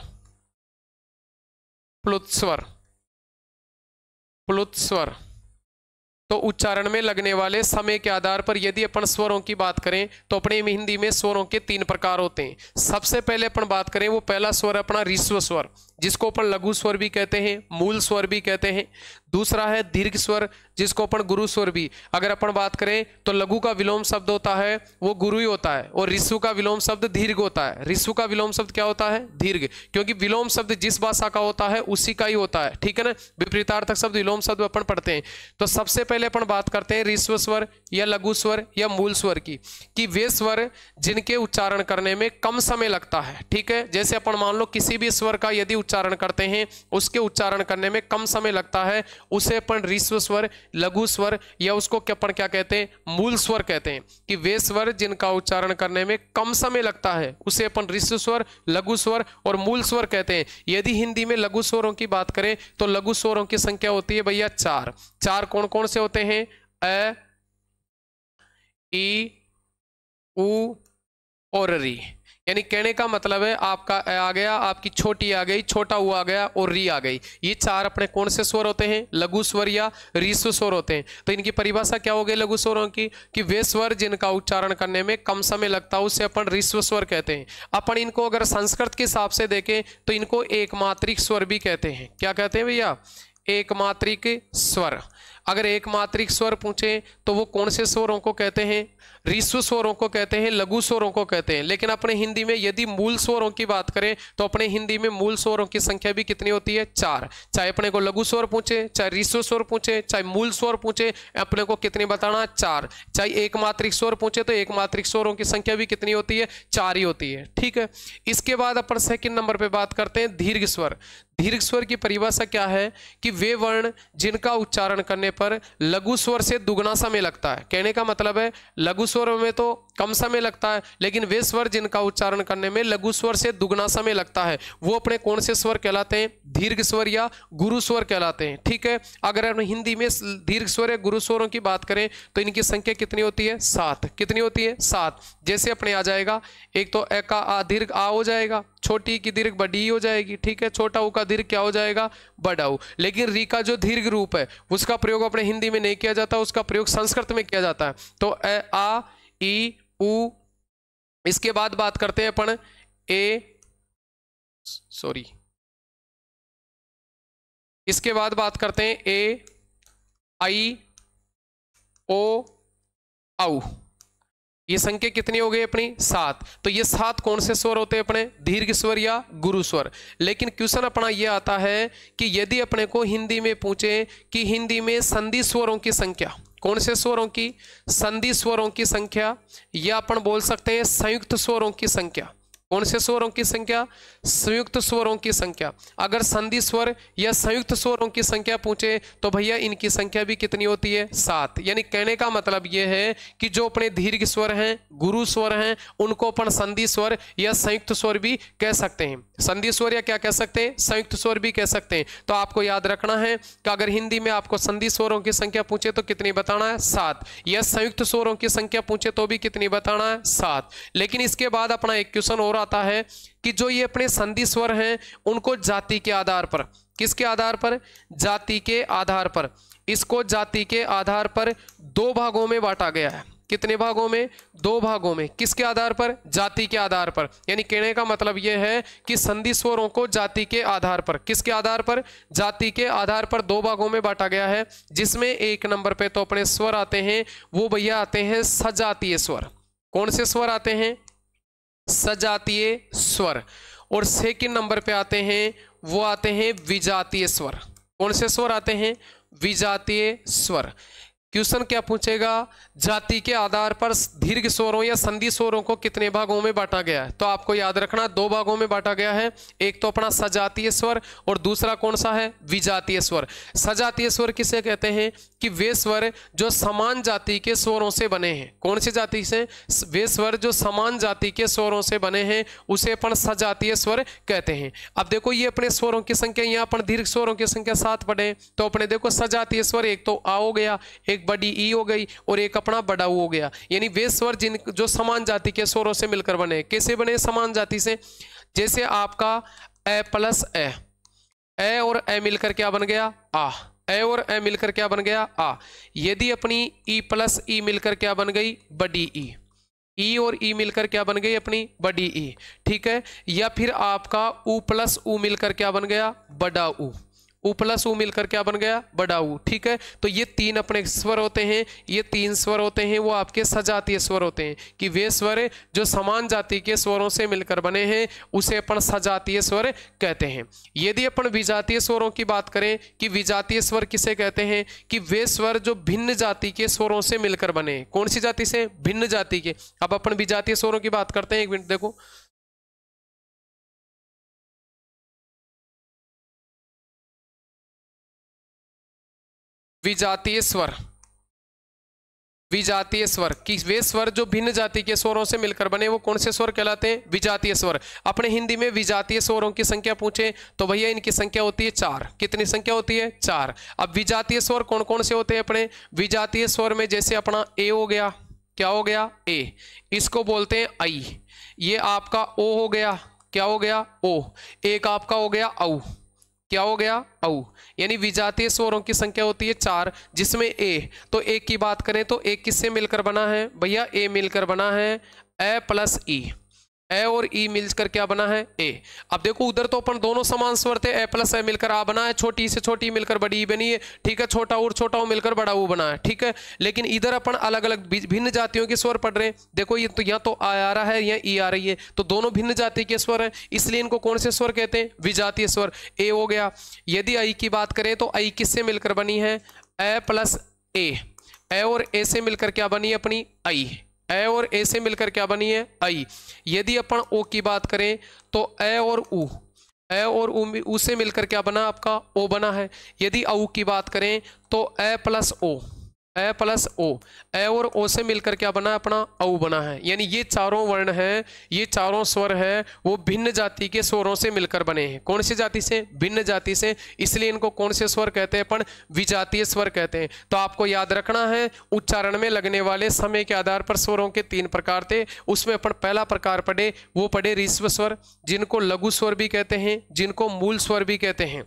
प्लुत स्वर प्लुत स्वर तो उच्चारण में लगने वाले समय के आधार पर यदि अपन स्वरों की बात करें तो अपने हिंदी में स्वरों के तीन प्रकार होते हैं सबसे पहले अपन बात करें वो पहला स्वर अपना रिश्व स्वर जिसको अपन लघु स्वर भी कहते हैं मूल स्वर भी कहते हैं दूसरा है दीर्घ स्वर जिसको अपन गुरु स्वर भी अगर अपन बात करें तो लघु का विलोम शब्द होता है वो गुरु ही होता है और रिसु का विलोम शब्द दीर्घ होता है रिसु का विलोम शब्द क्या होता है दीर्घ क्योंकि विलोम शब्द जिस भाषा का होता है उसी का ही होता है ठीक है ना विपरीतार्थक शब्द विलोम शब्द अपन पढ़ते हैं तो सबसे पहले अपन बात करते हैं रिस्व स्वर या लघु स्वर या मूल स्वर की कि वे स्वर जिनके उच्चारण करने में कम समय लगता है ठीक है जैसे अपन मान लो किसी भी स्वर का यदि उच्चारण करते हैं उसके उच्चारण करने में कम समय लगता है उसे अपन ऋष्व स्वर लघु स्वर या उसको अपन क्या कहते हैं मूल स्वर कहते हैं कि वे स्वर जिनका उच्चारण करने में कम समय लगता है उसे अपन ऋष्व स्वर लघु स्वर और मूल स्वर कहते हैं यदि हिंदी में लघु स्वरों की बात करें तो लघु स्वरों की संख्या होती है भैया चार चार कौन कौन से होते हैं अ ई उ और री यानी कहने का मतलब है आपका आ गया आपकी छोटी आ गई छोटा हुआ आ गया और री आ गई ये चार अपने कौन से स्वर होते हैं लघु स्वर या रीसु स्वर होते हैं तो इनकी परिभाषा क्या हो गई लघु स्वरों की कि वे स्वर जिनका उच्चारण करने में कम समय लगता है उसे अपन रिस्व स्वर कहते हैं अपन इनको अगर संस्कृत के हिसाब से देखें तो इनको एकमात्रिक स्वर भी कहते हैं क्या कहते हैं भैया एकमात्रिक स्वर अगर एकमात्रिक स्वर पूछे तो वो कौन से स्वरों को कहते हैं रिश्व स्वरों को कहते हैं लघु स्वरों को कहते हैं लेकिन अपने हिंदी में यदि मूल स्वरों की बात करें तो अपने हिंदी में मूल स्वरों की संख्या भी कितनी होती है चार चाहे अपने को लघु स्वर पूछे चाहे रिश्व स्वर पूछे चाहे मूल स्वर पूछे अपने को कितनी बताना चार चाहे एकमात्रिक स्वर पूछे तो एकमात्रिक स्वरों की संख्या भी कितनी होती है चार ही होती है ठीक है इसके बाद अपन सेकेंड नंबर पर बात करते हैं दीर्घ स्वर दीर्घ स्वर की परिभाषा क्या है कि वे वर्ण जिनका उच्चारण करने पर लघु स्वर से दुगना समय लगता है कहने का मतलब है लघु स्वरों में तो कम समय लगता है लेकिन वे स्वर जिनका उच्चारण करने में लघु स्वर से दुगना समय लगता है वो अपने कौन से स्वर कहलाते हैं दीर्घ स्वर या गुरु स्वर कहलाते हैं ठीक है अगर हम हिंदी में दीर्घ स्वर या गुरु स्वरों की बात करें तो इनकी संख्या कितनी होती है सात कितनी होती है सात जैसे अपने आ जाएगा एक तो ए का आ दीर्घ आ हो जाएगा छोटी की दीर्घ बडी हो जाएगी ठीक है छोटा ऊ का दीर्घ क्या हो जाएगा ऊ लेकिन री का जो दीर्घ रूप है उसका प्रयोग अपने हिंदी में नहीं किया जाता उसका प्रयोग संस्कृत में किया जाता है तो ए आ ई ऊ इसके बाद बात करते हैं अपन ए सॉरी इसके बाद बात करते हैं ए आई ओ आउ ये संख्या कितनी हो गई अपनी सात तो ये सात कौन से स्वर होते हैं अपने दीर्घ स्वर या गुरु स्वर लेकिन क्वेश्चन अपना ये आता है कि यदि अपने को हिंदी में पूछे कि हिंदी में संधि स्वरों की संख्या कौन से स्वरों की संधि स्वरों की संख्या या अपन बोल सकते हैं संयुक्त स्वरों की संख्या कौन से स्वरों की संख्या संयुक्त स्वरों की संख्या अगर संधि स्वर या संयुक्त स्वरों की संख्या पूछे तो भैया इनकी संख्या भी कितनी होती है सात यानी कहने का मतलब यह है कि जो अपने दीर्घ स्वर हैं गुरु स्वर हैं उनको अपन संधि स्वर या संयुक्त स्वर भी कह सकते हैं संधि स्वर या क्या कह सकते हैं संयुक्त स्वर भी कह सकते हैं तो आपको याद रखना है कि अगर हिंदी में आपको संधि स्वरों की संख्या पूछे तो कितनी बताना है सात या संयुक्त स्वरों की संख्या पूछे तो भी कितनी बताना है सात लेकिन इसके बाद अपना एक क्वेश्चन और स्वर आता है कि जो ये अपने संधि स्वर हैं उनको जाति के आधार पर किसके आधार पर जाति के आधार पर इसको जाति के आधार पर दो भागों में बांटा गया है कितने भागों में दो भागों में किसके आधार पर जाति के आधार पर यानी कहने का मतलब यह है कि संधि स्वरों को जाति के आधार पर किसके आधार पर जाति के आधार पर दो भागों में बांटा गया है जिसमें एक नंबर पे तो अपने स्वर आते हैं वो भैया आते हैं सजातीय स्वर कौन से स्वर आते हैं सजातीय स्वर और सेकेंड नंबर पे आते हैं वो आते हैं विजातीय स्वर कौन से स्वर आते हैं विजातीय स्वर क्वेश्चन क्या पूछेगा जाति के आधार पर दीर्घ स्वरों या संधि स्वरों को कितने भागों में बांटा गया है तो आपको याद रखना दो भागों में बांटा गया है एक तो अपना सजातीय स्वर और दूसरा कौन सा है विजातीय स्वर सजातीय स्वर किसे कहते हैं कि वे स्वर जो समान जाति के स्वरों से बने हैं कौन सी जाति से वे स्वर जो समान जाति के स्वरों से बने हैं उसे अपन सजातीय स्वर कहते हैं अब देखो ये अपने स्वरों की संख्या यहाँ अपन दीर्घ स्वरों की संख्या सात पढ़े तो अपने देखो सजातीय स्वर एक तो आ हो गया एक बड़ी ई हो गई और एक अपना बड़ा ऊ हो गया यानी वे स्वर जिन जो समान जाति के स्वरों से मिलकर बने कैसे बने समान जाति से जैसे आपका ए प्लस ए ए और ए मिलकर क्या बन गया आ ए और ए मिलकर क्या बन गया आ यदि अपनी ई प्लस ई मिलकर क्या बन गई बड़ी ई ई और ई मिलकर क्या बन गई अपनी बड़ी ई ठीक है या फिर आपका ऊ प्लस ऊ मिलकर क्या बन गया बड़ा ऊ ऊ प्लस ऊ मिलकर क्या बन गया ऊ ठीक है तो ये तीन अपने स्वर होते हैं ये तीन स्वर होते हैं वो आपके सजातीय स्वर होते हैं कि वे स्वर जो समान जाति के स्वरों से मिलकर बने हैं उसे अपन सजातीय स्वर कहते हैं यदि अपन विजातीय स्वरों की बात करें कि विजातीय स्वर किसे कहते हैं कि वे स्वर जो भिन्न जाति के स्वरों से मिलकर बने कौन सी जाति से भिन्न जाति के अब अपन विजातीय स्वरों की बात करते हैं एक मिनट देखो विजातीय स्वर विजातीय स्वर कि वे स्वर जो भिन्न जाति के स्वरों से मिलकर बने वो कौन से स्वर कहलाते हैं विजातीय स्वर अपने हिंदी में विजातीय स्वरों की संख्या पूछे तो भैया इनकी संख्या होती है चार कितनी संख्या होती है चार अब विजातीय स्वर कौन कौन से होते हैं अपने विजातीय स्वर में जैसे अपना ए हो गया क्या हो गया ए इसको बोलते हैं आई ये आपका ओ हो गया क्या हो गया ओ एक आपका हो गया औ क्या हो गया औ यानी विजातीय स्वरों की संख्या होती है चार जिसमें ए तो ए की बात करें तो ए किससे मिलकर बना है भैया ए मिलकर बना है ए प्लस ई ए और ई मिलकर क्या बना है ए अब देखो उधर तो अपन दोनों समान स्वर थे ए प्लस ए मिलकर आ बना है छोटी से छोटी मिलकर बड़ी ई बनी है ठीक है छोटा और छोटा ओ मिलकर बड़ा ऊ बना है ठीक है लेकिन इधर अपन अलग अलग भिन्न जातियों के स्वर पढ़ रहे हैं देखो ये तो यहाँ तो आ आ रहा है या ई आ रही है तो दोनों भिन्न जाति के स्वर हैं इसलिए इनको कौन से स्वर कहते हैं विजातीय स्वर ए हो गया यदि आई की बात करें तो आई किससे मिलकर बनी है ए प्लस ए ए और ए से मिलकर क्या बनी है अपनी आई ए और ए से मिलकर क्या बनी है आई यदि अपन ओ की बात करें तो ए और ऊ ए और ऊ से मिलकर क्या बना आपका ओ बना है यदि औ की बात करें तो ए प्लस ओ ए प्लस ओ ए और ओ से मिलकर क्या बना अपना औ बना है यानी ये चारों वर्ण हैं ये चारों स्वर है वो भिन्न जाति के स्वरों से मिलकर बने हैं कौन सी जाति से भिन्न जाति से इसलिए इनको कौन से स्वर कहते हैं अपन विजातीय स्वर कहते हैं तो आपको याद रखना है उच्चारण में लगने वाले समय के आधार पर स्वरों के तीन प्रकार थे उसमें अपन पहला प्रकार पढ़े वो पढ़े रिश्व स्वर जिनको लघु स्वर भी कहते हैं जिनको मूल स्वर भी कहते हैं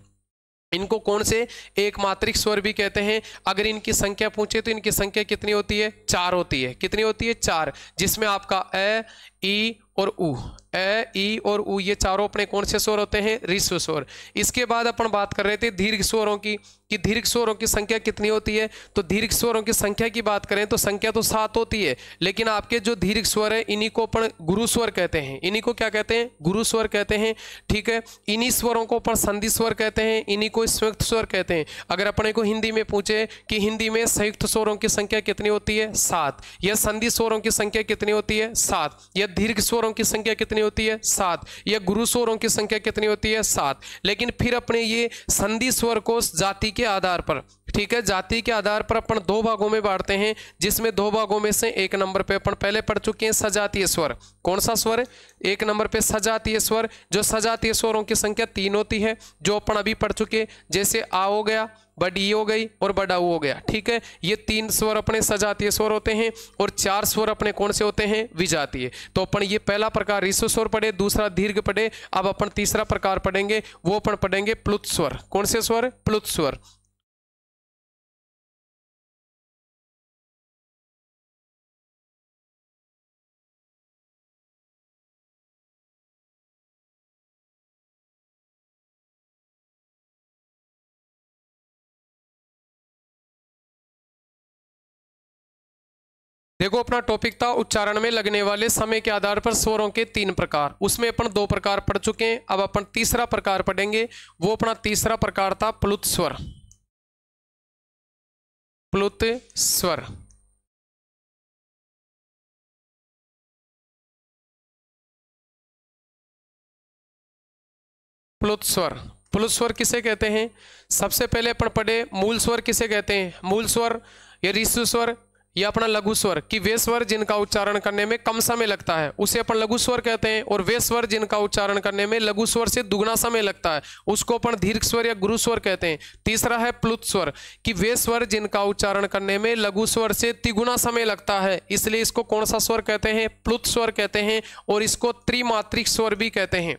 इनको कौन से एकमात्रिक स्वर भी कहते हैं अगर इनकी संख्या पूछे तो इनकी संख्या कितनी होती है चार होती है कितनी होती है चार जिसमें आपका ए ई और ऊ ए ई और ऊ ये चारों अपने कौन से स्वर होते हैं ऋष्व स्वर इसके बाद अपन बात कर रहे थे दीर्घ स्वरों की कि दीर्घ स्वरों की संख्या कितनी होती है तो दीर्घ स्वरों की संख्या की बात करें तो संख्या तो सात होती है लेकिन आपके जो दीर्घ स्वर है इन्हीं को अपन गुरु स्वर कहते हैं इन्हीं को क्या कहते हैं गुरु स्वर कहते हैं ठीक है इन्हीं स्वरों को अपन संधि स्वर कहते हैं इन्हीं को संयुक्त स्वर कहते हैं अगर अपने को हिंदी में पूछे कि हिंदी में संयुक्त स्वरों की संख्या कितनी होती है सात या संधि स्वरों की संख्या कितनी होती है सात या दीर्घ स्वरों की संख्या कितनी होती है सात या गुरु स्वरों की संख्या कितनी होती है सात लेकिन फिर अपने ये संधि स्वर को जाति के आधार पर ठीक है जाति के आधार पर अपन दो भागों में बांटते हैं जिसमें दो भागों में से एक नंबर पे अपन पहले पढ़ चुके हैं सजातीय स्वर कौन सा स्वर एक नंबर पे सजातीय स्वर जो सजातीय स्वरों की संख्या तीन होती है जो अपन अभी पढ़ चुके जैसे आ हो गया बडी हो गई और बडाऊ हो गया ठीक है ये तीन स्वर अपने सजातीय स्वर होते हैं और चार स्वर अपने कौन से होते हैं विजातीय तो अपन ये पहला प्रकार ऋषु स्वर पढ़े दूसरा दीर्घ पढ़े अब अपन तीसरा प्रकार पढ़ेंगे वो अपन पढ़ेंगे प्लुत स्वर कौन से स्वर प्लुत स्वर देखो अपना टॉपिक था उच्चारण में लगने वाले समय के आधार पर स्वरों के तीन प्रकार उसमें अपन दो प्रकार पढ़ चुके हैं अब अपन तीसरा प्रकार पढ़ेंगे वो अपना तीसरा प्रकार था प्लुत स्वर प्लुत स्वर प्लुत स्वर प्लुत स्वर किसे कहते हैं सबसे पहले अपन पढ़े मूल स्वर किसे कहते हैं मूल स्वर या ऋषु स्वर यह अपना लघु स्वर कि वे स्वर जिनका उच्चारण करने में कम समय लगता है उसे अपन लघु स्वर कहते हैं और वे स्वर जिनका उच्चारण करने में लघु स्वर से दुगना समय लगता है उसको अपन दीर्घ स्वर या गुरु स्वर कहते हैं तीसरा है प्लुत स्वर कि वे स्वर जिनका उच्चारण करने में लघु स्वर से तिगुना समय लगता है इसलिए इसको कौन सा स्वर कहते हैं प्लुत स्वर कहते हैं और इसको त्रिमात्रिक स्वर भी कहते हैं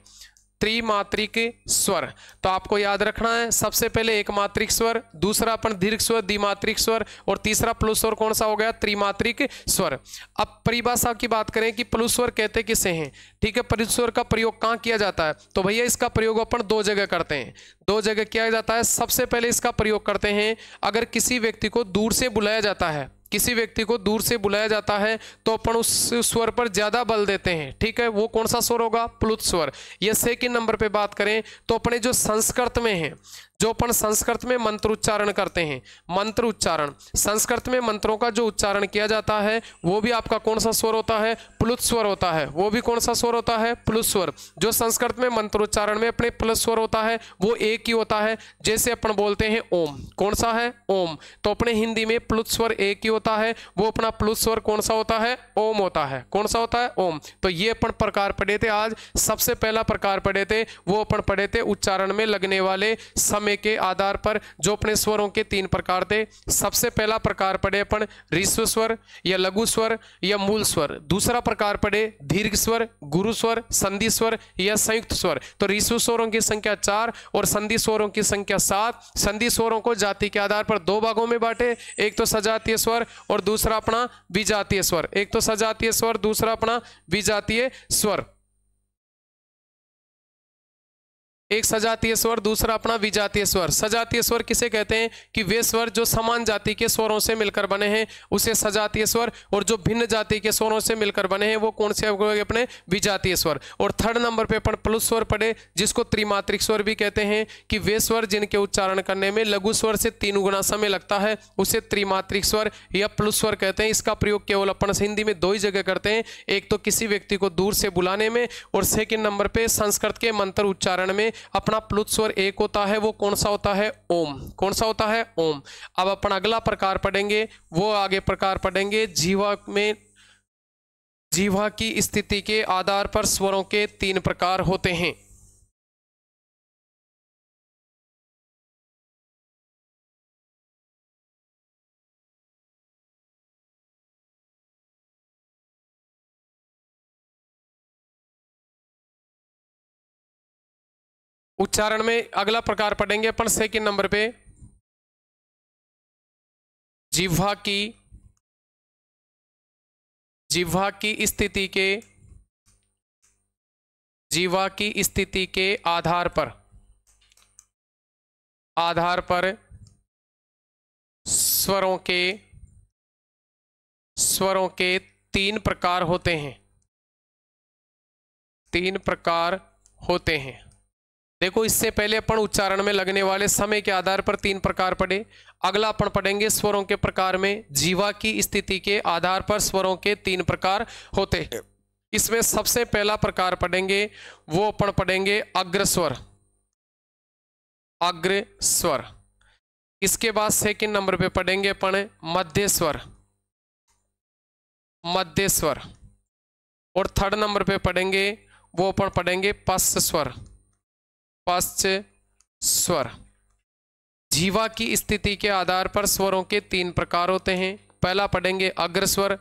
त्रिमात्रिक स्वर तो आपको याद रखना है सबसे पहले एक मात्रिक स्वर दूसरा अपन दीर्घ स्वर द्विमात्रिक स्वर और तीसरा प्लुस स्वर कौन सा हो गया त्रिमात्रिक स्वर अब परिभाषा की बात करें कि प्लुस स्वर कहते किसे हैं ठीक है प्लुस स्वर का प्रयोग कहाँ किया जाता है तो भैया इसका प्रयोग अपन दो जगह करते हैं दो जगह किया जाता है सबसे पहले इसका प्रयोग करते हैं अगर किसी व्यक्ति को दूर से बुलाया जाता है किसी व्यक्ति को दूर से बुलाया जाता है तो अपन उस स्वर पर ज़्यादा बल देते हैं ठीक है वो कौन सा स्वर होगा प्लुत स्वर या सेकेंड नंबर पे बात करें तो अपने जो संस्कृत में है जो अपन संस्कृत में मंत्र उच्चारण करते हैं मंत्र उच्चारण संस्कृत में मंत्रों का जो उच्चारण किया जाता है वो भी आपका कौन सा स्वर होता है प्लुत स्वर होता है वो भी कौन सा स्वर होता है प्लुत स्वर जो संस्कृत में मंत्रोच्चारण में अपने प्लस स्वर होता है वो एक ही होता है जैसे अपन बोलते हैं ओम कौन सा है ओम तो अपने हिंदी में प्लुत स्वर एक ही होता है वो अपना प्लुत स्वर कौन सा होता है ओम होता है कौन सा होता है ओम तो ये अपन प्रकार पढ़े थे आज सबसे पहला प्रकार पढ़े थे वो अपन पढ़े थे उच्चारण में लगने वाले समय समय के आधार पर जो अपने स्वरों के तीन प्रकार थे सबसे पहला प्रकार पड़े अपन ऋष्व स्वर या लघु स्वर या मूल स्वर दूसरा प्रकार पढ़े दीर्घ स्वर गुरु स्वर संधि स्वर या संयुक्त स्वर तो ऋष्व स्वरों की संख्या चार और संधि स्वरों की संख्या सात संधि स्वरों को जाति के आधार पर दो भागों में बांटे एक तो सजातीय स्वर और दूसरा अपना विजातीय स्वर एक तो सजातीय स्वर दूसरा अपना विजातीय स्वर एक सजातीय स्वर दूसरा अपना विजातीय स्वर सजातीय स्वर किसे कहते हैं कि वे स्वर जो समान जाति के स्वरों से मिलकर बने हैं उसे सजातीय स्वर और जो भिन्न जाति के स्वरों से मिलकर बने हैं वो कौन से अपने विजातीय स्वर और थर्ड नंबर पे अपन प्लस स्वर पढ़े जिसको त्रिमात्रिक स्वर भी कहते हैं कि वे स्वर जिनके उच्चारण करने में लघु स्वर से तीन गुना समय लगता है उसे त्रिमात्रिक स्वर या प्लस स्वर कहते हैं इसका प्रयोग केवल अपन हिंदी में दो ही जगह करते हैं एक तो किसी व्यक्ति को दूर से बुलाने में और सेकेंड नंबर पर संस्कृत के मंत्र उच्चारण में अपना प्लुत स्वर एक होता है वो कौन सा होता है ओम कौन सा होता है ओम अब अपन अगला प्रकार पढ़ेंगे वो आगे प्रकार पढ़ेंगे जीवा में जीवा की स्थिति के आधार पर स्वरों के तीन प्रकार होते हैं उच्चारण में अगला प्रकार पढ़ेंगे अपन सेकंड नंबर पे जिह्वा की जिह्वा की स्थिति के जीवा की स्थिति के आधार पर आधार पर स्वरों के स्वरों के तीन प्रकार होते हैं तीन प्रकार होते हैं देखो इससे पहले अपन उच्चारण में लगने वाले समय के आधार पर तीन प्रकार पढ़े अगला अपन पढ़ेंगे स्वरों के प्रकार में जीवा की स्थिति के आधार पर स्वरों के तीन प्रकार होते हैं इसमें सबसे पहला प्रकार पढ़ेंगे वो अपन पढ़ेंगे अग्रस्वर अग्रस्वर इसके बाद सेकंड नंबर पे पढ़ेंगे अपन मध्य स्वर मध्य स्वर और थर्ड नंबर पे पढ़ेंगे वो अपन पढ़ेंगे पश्च स्वर पश्च स्वर जीवा की स्थिति के आधार पर स्वरों के तीन प्रकार होते हैं पहला पढ़ेंगे अग्रस्वर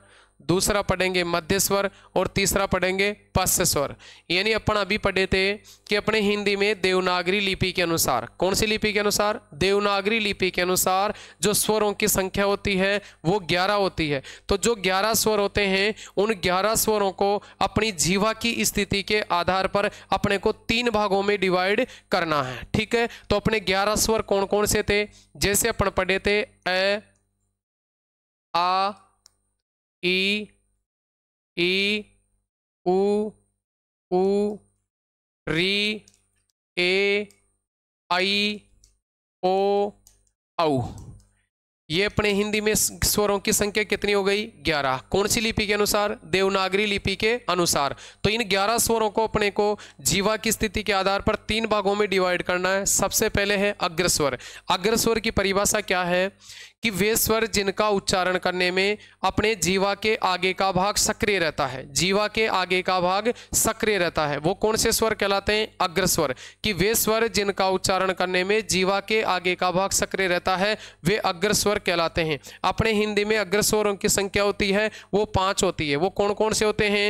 दूसरा पढ़ेंगे मध्य स्वर और तीसरा पढ़ेंगे पश्च स्वर यानी अपन अभी पढ़े थे कि अपने हिंदी में देवनागरी लिपि के अनुसार कौन सी लिपि के अनुसार देवनागरी लिपि के अनुसार जो स्वरों की संख्या होती है वो ग्यारह होती है तो जो ग्यारह स्वर होते हैं उन ग्यारह स्वरों को अपनी जीवा की स्थिति के आधार पर अपने को तीन भागों में डिवाइड करना है ठीक है तो अपने ग्यारह स्वर कौन कौन से थे जैसे अपन पढ़े थे ए आ ई ई उ उ री ए आई ओ औ ये अपने हिंदी में स्वरों की संख्या कितनी हो गई ग्यारह कौन सी लिपि के अनुसार देवनागरी लिपि के अनुसार तो इन ग्यारह स्वरों को अपने को जीवा की स्थिति के आधार पर तीन भागों में डिवाइड करना है सबसे पहले है अग्रस्वर अग्रस्वर की परिभाषा क्या है कि वे स्वर जिनका उच्चारण करने में अपने जीवा के आगे का भाग सक्रिय रहता है जीवा के आगे का भाग सक्रिय रहता है वो कौन से स्वर कहलाते हैं अग्रस्वर कि वे स्वर जिनका उच्चारण करने में जीवा के आगे का भाग सक्रिय रहता है वे अग्रस्वर कहलाते हैं अपने हिंदी में अग्र स्वरों की संख्या होती है वो पांच होती है वो कौन कौन से होते हैं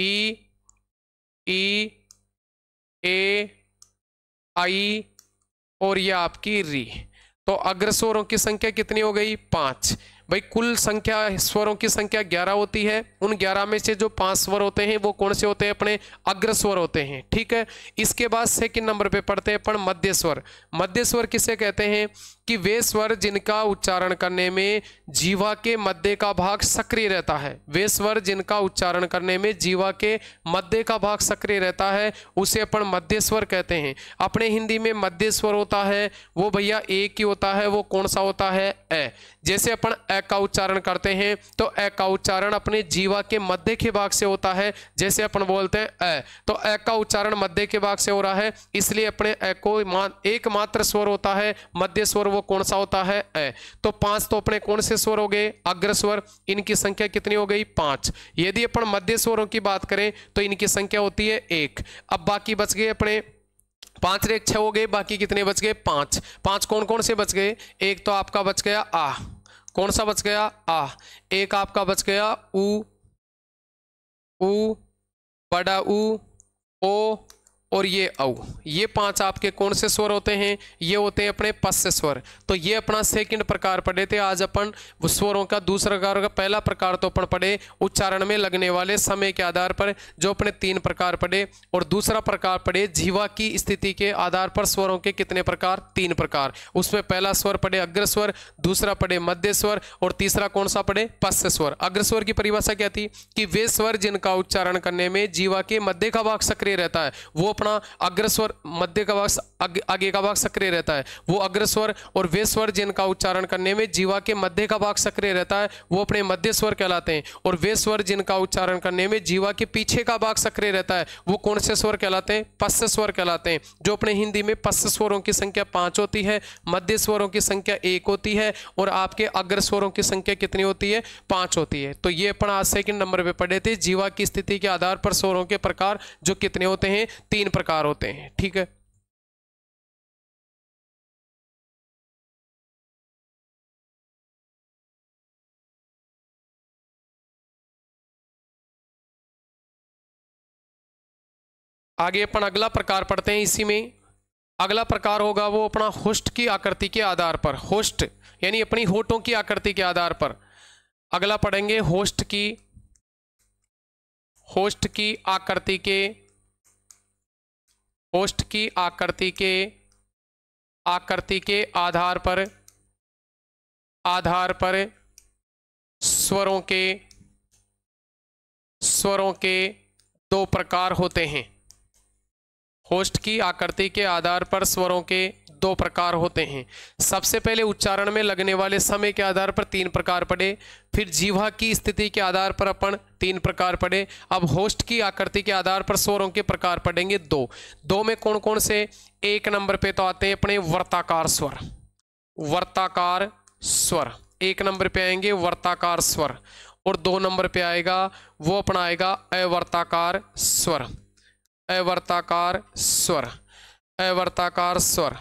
ई ई ए आई और यह आपकी री तो अग्रस्वरों की संख्या कितनी हो गई पांच भाई कुल संख्या स्वरों की संख्या ग्यारह होती है उन ग्यारह में से जो पांच स्वर होते हैं वो कौन से होते हैं अपने अग्रस्वर होते हैं ठीक है इसके बाद सेकंड नंबर पे पढ़ते हैं अपन मध्य स्वर मध्य स्वर किसे कहते हैं कि वे स्वर जिनका उच्चारण करने में जीवा के मध्य का भाग सक्रिय रहता है वे स्वर जिनका उच्चारण करने में जीवा के मध्य का भाग सक्रिय रहता है उसे अपन मध्य स्वर कहते हैं अपने हिंदी में मध्य स्वर होता है वो भैया ए की होता है वो कौन सा होता है ए जैसे अपन ए का उच्चारण करते हैं तो ए का उच्चारण अपने जीवा के मध्य के भाग से होता है जैसे अपन बोलते हैं ए तो ए का उच्चारण मध्य के भाग से हो रहा है इसलिए अपने ए को एकमात्र स्वर होता है मध्य स्वर वो वो कौन सा होता है ए तो पांच तो अपने कौन से स्वर हो गए अग्र स्वर इनकी संख्या कितनी हो गई पांच यदि अपन मध्य स्वरों की बात करें तो इनकी संख्या होती है एक अब बाकी बच गए अपने पांच रेख छ हो गए बाकी कितने बच गए पांच पांच कौन कौन से बच गए एक तो आपका बच गया आ कौन सा बच गया आ एक आपका बच गया उ बड़ा उ ओ और ये औ ये पांच आपके कौन से स्वर होते हैं ये होते हैं अपने पश्य स्वर तो ये अपना सेकंड प्रकार पढ़े थे आज अपन स्वरों का दूसरा प्रकार का पहला प्रकार तो अपन पढ़े उच्चारण में लगने वाले समय के आधार पर जो अपने तीन प्रकार पढ़े और दूसरा प्रकार पढ़े जीवा की स्थिति के आधार पर स्वरों के कितने प्रकार तीन प्रकार उसमें पहला स्वर पढ़े अग्रस्वर दूसरा पढ़े मध्य स्वर और तीसरा कौन सा पढ़े पश्य स्वर अग्रस्वर की परिभाषा क्या थी कि वे स्वर जिनका उच्चारण करने में जीवा के मध्य का भाग सक्रिय रहता है वो अपना अग्रस्वर मध्य का भाग आगे का भाग सक्रिय रहता है वो अग्रस्वर और वे स्वर जिनका उच्चारण करने में जीवा के मध्य का भाग सक्रिय रहता है वो अपने मध्य स्वर कहलाते हैं और वे स्वर जिनका उच्चारण करने में जीवा के पीछे का भाग सक्रिय रहता है वो कौन से स्वर कहलाते हैं पश्च स्वर कहलाते हैं जो अपने हिंदी में पश्च स्वरों की संख्या पांच होती है मध्य स्वरों की संख्या एक होती है और आपके अग्र स्वरों की संख्या कितनी होती है पांच होती है तो ये अपना आज सेकेंड नंबर पर पढ़े थे जीवा की स्थिति के आधार पर स्वरों के प्रकार जो कितने होते हैं तीन तीन प्रकार होते हैं ठीक है आगे अपन अगला प्रकार पढ़ते हैं इसी में अगला प्रकार होगा वो अपना होस्ट की आकृति के आधार पर होस्ट यानी अपनी होठों की आकृति के आधार पर अगला पढ़ेंगे होस्ट की होस्ट की आकृति के पोस्ट की आकृति के आकृति के आधार पर आधार पर स्वरों के स्वरों के दो प्रकार होते हैं होस्ट की आकृति के आधार पर स्वरों के दो प्रकार होते हैं सबसे पहले उच्चारण में लगने वाले समय के आधार पर तीन प्रकार पड़े फिर जीवा की स्थिति के आधार पर अपन तीन प्रकार पड़े अब होस्ट की आकृति के आधार पर स्वरों के प्रकार पड़ेंगे दो दो में कौन कौन से एक नंबर पे तो आते हैं अपने वर्ताकार स्वर वर्ताकार स्वर एक नंबर पे आएंगे वर्ताकार स्वर और दो नंबर पे आएगा वो अपना आएगा अवर्ताकार स्वर अवर्ताकार स्वर अवर्ताकार स्वर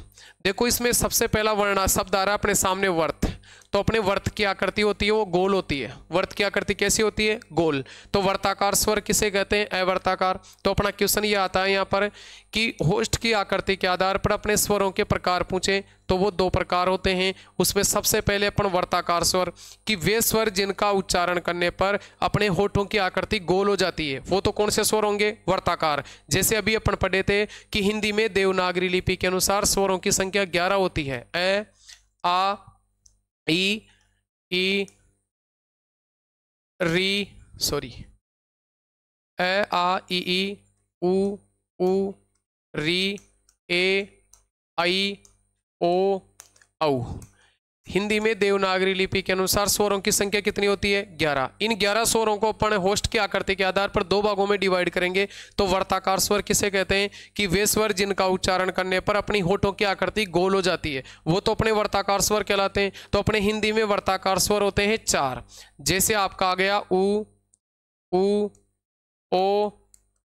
देखो इसमें सबसे पहला वर्ण शब्द आ रहा है अपने सामने वर्थ तो अपने वर्त की आकृति होती है वो गोल होती है वर्त की आकृति कैसी होती है गोल तो वर्ताकार स्वर किसे कहते हैं अवर्ताकार तो अपना क्वेश्चन ये आता है यहाँ पर कि होस्ट की आकृति के आधार पर अपने स्वरों के प्रकार पूछे तो वो दो प्रकार होते हैं उसमें सबसे पहले अपन वर्ताकार स्वर कि वे स्वर जिनका उच्चारण करने पर अपने होठों की आकृति गोल हो जाती है वो तो कौन से स्वर होंगे वर्ताकार जैसे अभी अपन पढ़े थे कि हिंदी में देवनागरी लिपि के अनुसार स्वरों की संख्या ग्यारह होती है ए आ ई ई री सॉरी ए आ ई ई उ उ री ए आई ओ औ हिंदी में देवनागरी लिपि के अनुसार स्वरों की संख्या कितनी होती है ग्यारह इन ग्यारह स्वरों को अपन होस्ट के आकृति के आधार पर दो भागों में डिवाइड करेंगे तो वर्ताकार स्वर किसे कहते हैं कि वे स्वर जिनका उच्चारण करने पर अपनी होठों की आकृति गोल हो जाती है वो तो अपने वर्ताकार स्वर कहलाते हैं तो अपने हिंदी में वर्ताकार स्वर होते हैं चार जैसे आपका आ गया उ उ, ओ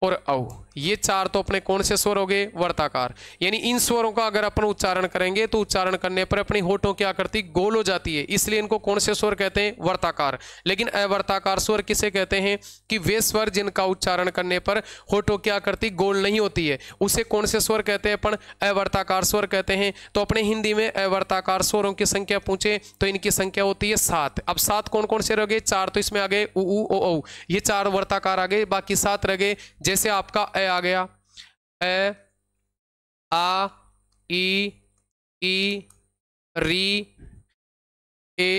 और औ ये चार तो अपने कौन से स्वर हो गए वर्ताकार यानी इन स्वरों का अगर अपन उच्चारण करेंगे तो उच्चारण करने पर अपनी होठों की आकृति गोल हो जाती है इसलिए इनको कौन से स्वर कहते हैं वर्ताकार लेकिन अवर्ताकार स्वर किसे कहते हैं कि वे स्वर जिनका उच्चारण करने पर होठों की आकृति गोल नहीं होती है उसे कौन से स्वर कहते हैं अपन अवर्ताकार स्वर कहते हैं तो अपने हिंदी में अवर्ताकार स्वरों की संख्या पूछे तो इनकी संख्या होती है सात अब सात कौन कौन से रह गए चार तो इसमें आ गए उ ये चार वर्ताकार आ गए बाकी सात रह गए जैसे आपका आ गया ए आ ई ई री ए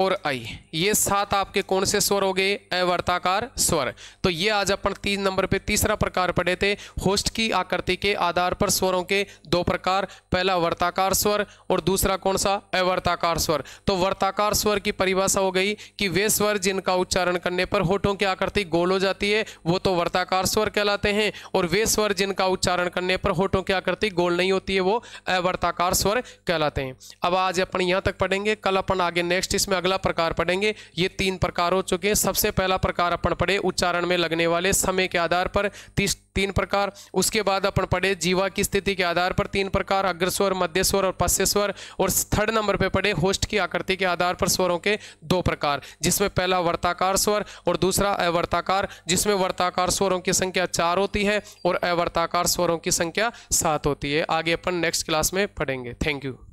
और आई ये सात आपके कौन से स्वर हो गए अवर्ताकार स्वर तो ये आज अपन तीन नंबर पे तीसरा प्रकार पढ़े थे होस्ट की आकृति के आधार पर स्वरों के दो प्रकार पहला वर्ताकार स्वर और दूसरा कौन सा अवर्ताकार स्वर तो वर्ताकार स्वर की परिभाषा हो गई कि वे स्वर जिनका उच्चारण करने पर होठों की आकृति गोल हो जाती है वो तो वर्ताकार स्वर कहलाते हैं और वे स्वर जिनका उच्चारण करने पर होठों की आकृति गोल नहीं होती है वो अवर्ताकार स्वर कहलाते हैं अब आज अपन यहाँ तक पढ़ेंगे कल अपन आगे नेक्स्ट इसमें अगला प्रकार पढ़ेंगे ये तीन प्रकार हो चुके हैं सबसे पहला प्रकार अपन पढ़े उच्चारण में लगने वाले समय के आधार पर तीस तीन प्रकार उसके बाद अपन पढ़े जीवा की स्थिति के आधार पर तीन प्रकार अग्रस्वर मध्यस्वर और पश्यस्वर और थर्ड नंबर पे पढ़े होस्ट की आकृति के आधार पर स्वरों के दो प्रकार जिसमें पहला वर्ताकार स्वर और दूसरा अवर्ताकार जिसमें वर्ताकार स्वरों की संख्या चार होती है और अवर्ताकार स्वरों की संख्या सात होती है आगे अपन नेक्स्ट क्लास में पढ़ेंगे थैंक यू